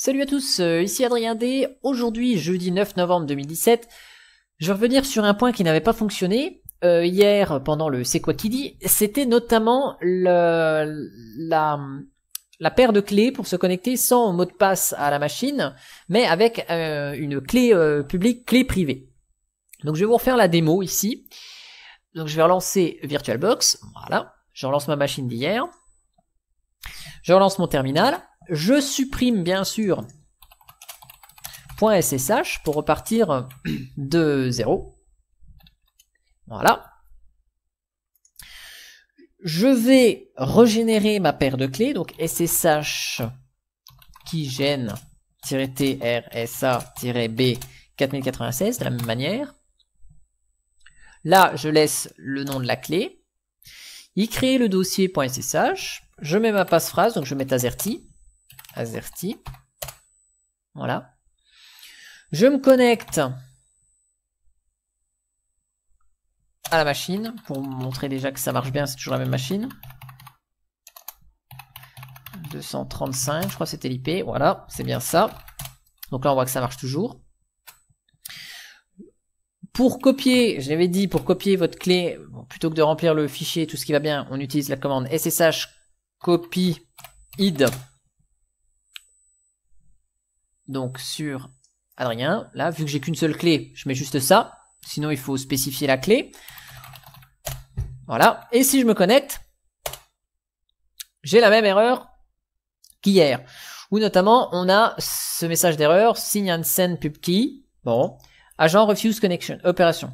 Salut à tous, euh, ici Adrien D. Aujourd'hui, jeudi 9 novembre 2017, je vais revenir sur un point qui n'avait pas fonctionné. Euh, hier, pendant le C'est quoi qui dit, c'était notamment le, la, la paire de clés pour se connecter sans mot de passe à la machine, mais avec euh, une clé publique, clé privée. Donc je vais vous refaire la démo ici. Donc je vais relancer VirtualBox, voilà, je relance ma machine d'hier, je relance mon terminal, je supprime bien sûr .ssh pour repartir de 0. Voilà. Je vais régénérer ma paire de clés, donc ssh qui gêne trsa-b 4096 de la même manière. Là, je laisse le nom de la clé. Y créer le dossier .ssh. Je mets ma passe-phrase, donc je mets azerty. Azerty. Voilà. Je me connecte à la machine pour montrer déjà que ça marche bien, c'est toujours la même machine. 235, je crois que c'était l'IP. Voilà, c'est bien ça. Donc là, on voit que ça marche toujours. Pour copier, je l'avais dit pour copier votre clé, plutôt que de remplir le fichier, tout ce qui va bien, on utilise la commande ssh copy id donc sur Adrien. Là, vu que j'ai qu'une seule clé, je mets juste ça. Sinon, il faut spécifier la clé. Voilà. Et si je me connecte, j'ai la même erreur qu'hier. Où notamment, on a ce message d'erreur, sign and send pub key. Bon. Agent refuse connection, opération.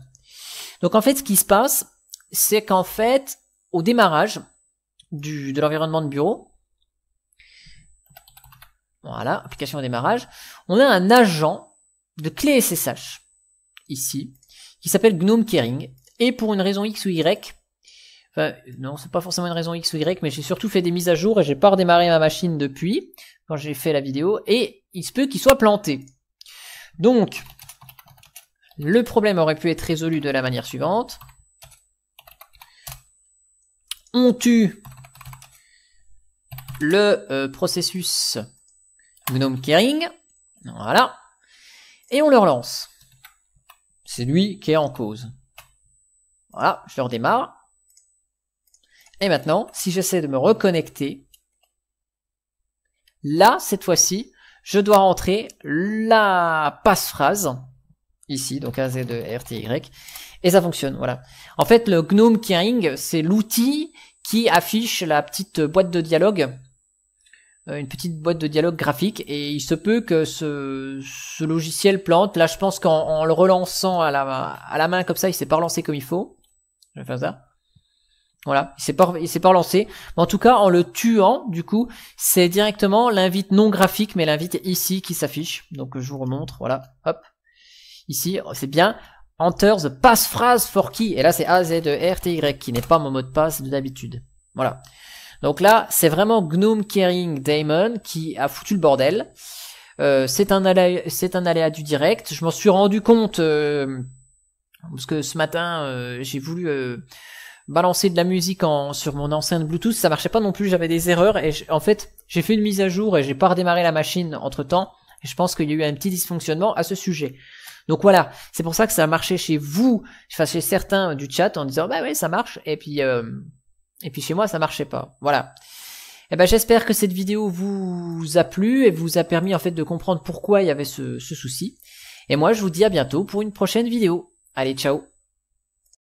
Donc en fait, ce qui se passe, c'est qu'en fait, au démarrage du, de l'environnement de bureau, voilà, application au démarrage. On a un agent de clé SSH, ici, qui s'appelle Gnome Caring. Et pour une raison X ou Y, enfin, non, c'est pas forcément une raison X ou Y, mais j'ai surtout fait des mises à jour et j'ai pas redémarré ma machine depuis, quand j'ai fait la vidéo, et il se peut qu'il soit planté. Donc, le problème aurait pu être résolu de la manière suivante. On tue le euh, processus Gnome Kering. Voilà. Et on le relance. C'est lui qui est en cause. Voilà, je le redémarre. Et maintenant, si j'essaie de me reconnecter, là, cette fois-ci, je dois rentrer la passe-phrase, ici, donc AZ de RTY, et ça fonctionne, voilà. En fait, le Gnome caring c'est l'outil qui affiche la petite boîte de dialogue euh, une petite boîte de dialogue graphique et il se peut que ce, logiciel plante. Là, je pense qu'en le relançant à la, à la main comme ça, il s'est pas relancé comme il faut. Je vais faire ça. Voilà, il s'est pas, il s'est pas relancé. Mais en tout cas, en le tuant, du coup, c'est directement l'invite non graphique, mais l'invite ici qui s'affiche. Donc je vous remontre, voilà, hop. Ici, c'est bien. Enter the passphrase for key. Et là, c'est A, Z, e, R, T, Y, qui n'est pas mon mot de passe d'habitude. Voilà. Donc là, c'est vraiment Gnome Caring Daemon qui a foutu le bordel. Euh, c'est un, aléa, un aléa du direct. Je m'en suis rendu compte euh, parce que ce matin, euh, j'ai voulu balancer de la musique en, sur mon enceinte Bluetooth. Ça marchait pas non plus, j'avais des erreurs. Et en fait, j'ai fait une mise à jour et j'ai pas redémarré la machine entre-temps. Et je pense qu'il y a eu un petit dysfonctionnement à ce sujet. Donc voilà, c'est pour ça que ça a marché chez vous, enfin chez certains du chat en disant bah ouais ça marche et puis et puis chez moi, ça marchait pas. Voilà. Eh ben, j'espère que cette vidéo vous a plu et vous a permis en fait de comprendre pourquoi il y avait ce, ce souci. Et moi, je vous dis à bientôt pour une prochaine vidéo. Allez, ciao